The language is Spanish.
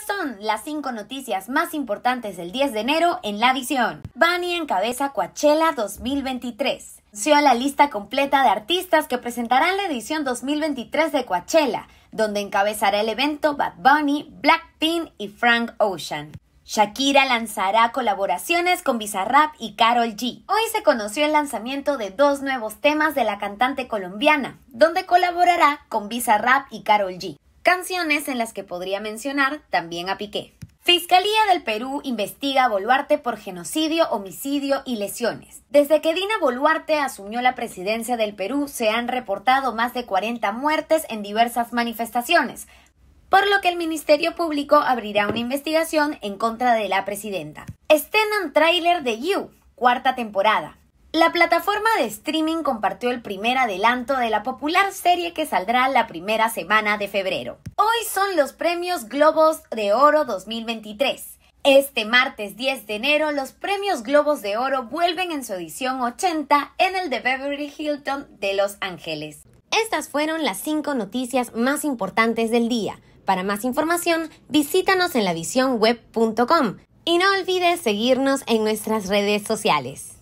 Estas son las cinco noticias más importantes del 10 de enero en la edición. Bunny encabeza Coachella 2023. Anunció la lista completa de artistas que presentarán la edición 2023 de Coachella, donde encabezará el evento Bad Bunny, Blackpink y Frank Ocean. Shakira lanzará colaboraciones con Bizarrap y Carol G. Hoy se conoció el lanzamiento de dos nuevos temas de la cantante colombiana, donde colaborará con Bizarrap y Carol G. Canciones en las que podría mencionar también a Piqué. Fiscalía del Perú investiga a Boluarte por genocidio, homicidio y lesiones. Desde que Dina Boluarte asumió la presidencia del Perú, se han reportado más de 40 muertes en diversas manifestaciones, por lo que el Ministerio Público abrirá una investigación en contra de la presidenta. en trailer de You, cuarta temporada. La plataforma de streaming compartió el primer adelanto de la popular serie que saldrá la primera semana de febrero. Hoy son los premios Globos de Oro 2023. Este martes 10 de enero, los premios Globos de Oro vuelven en su edición 80 en el de Beverly Hilton de Los Ángeles. Estas fueron las cinco noticias más importantes del día. Para más información, visítanos en la web.com. y no olvides seguirnos en nuestras redes sociales.